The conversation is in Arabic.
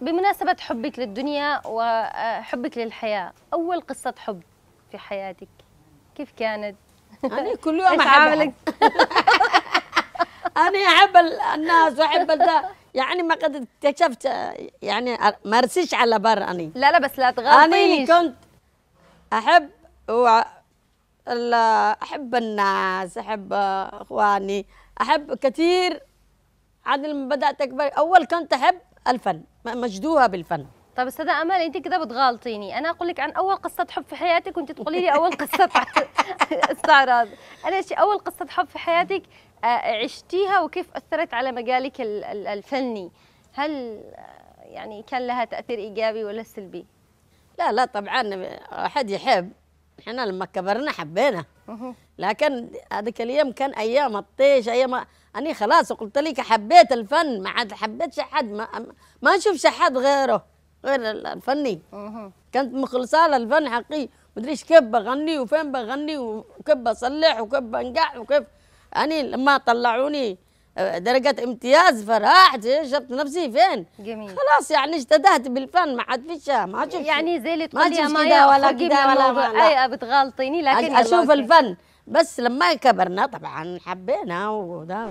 بمناسبة حبك للدنيا وحبك للحياة أول قصة حب في حياتك كيف كانت؟ أنا كل يوم أحب أنا أحب الناس وأحب يعني ما قد اكتشفت يعني ما رسيش على بر أنا لا لا بس لا تغلطيش أنا كنت أحب و... أحب الناس أحب إخواني أحب كثير عاد لما بدأت أكبر أول كنت أحب الفن مجدوها بالفن طب استاذه امال انت كده بتغالطيني انا اقول لك عن اول قصه حب في حياتك وانت تقولي لي اول قصه استعراض انا اول قصه حب في حياتك آه، عشتيها وكيف اثرت على مجالك الفني هل آه، يعني كان لها تاثير ايجابي ولا سلبي لا لا طبعا احد يحب احنا لما كبرنا حبينا لكن هذيك الايام كان ايام الطيش ايام اني خلاص قلت لك حبيت الفن ما عاد حبيتش حد ما ما نشوفش حد غيره غير الفني كنت مخلصه للفن حقي مدريش كيف بغني وفين بغني وكيف بصلح وكيف بنقع وكيف اني لما طلعوني درجة امتياز فرحت إيه، جبت نفسي فين جميل خلاص يعني اجتدهت بالفن ما عاد فيش ما عاد يعني زي اللي تقولي يا ولا كده ولا اي بتغلطيني لكن اشوف الفن بس لما كبرنا طبعا حبينا وده